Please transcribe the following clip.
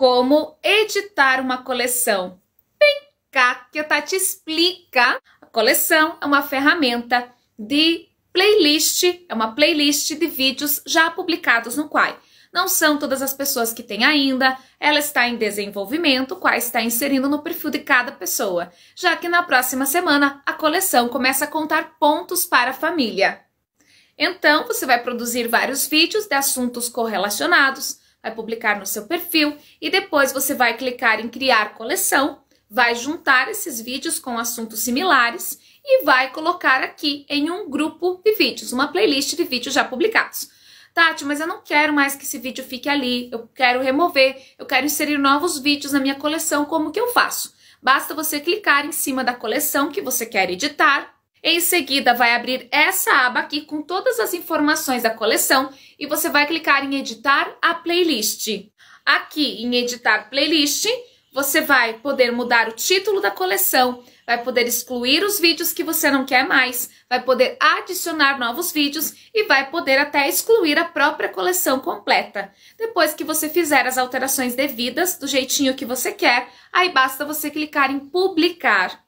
como editar uma coleção. Vem cá que a Tati tá explica. A coleção é uma ferramenta de playlist, é uma playlist de vídeos já publicados no Quai. Não são todas as pessoas que têm ainda, ela está em desenvolvimento, o Quai está inserindo no perfil de cada pessoa, já que na próxima semana a coleção começa a contar pontos para a família. Então, você vai produzir vários vídeos de assuntos correlacionados, vai publicar no seu perfil e depois você vai clicar em criar coleção, vai juntar esses vídeos com assuntos similares e vai colocar aqui em um grupo de vídeos, uma playlist de vídeos já publicados. Tati, mas eu não quero mais que esse vídeo fique ali, eu quero remover, eu quero inserir novos vídeos na minha coleção, como que eu faço? Basta você clicar em cima da coleção que você quer editar, em seguida vai abrir essa aba aqui com todas as informações da coleção e você vai clicar em editar a playlist. Aqui em editar playlist, você vai poder mudar o título da coleção, vai poder excluir os vídeos que você não quer mais, vai poder adicionar novos vídeos e vai poder até excluir a própria coleção completa. Depois que você fizer as alterações devidas, do jeitinho que você quer, aí basta você clicar em publicar.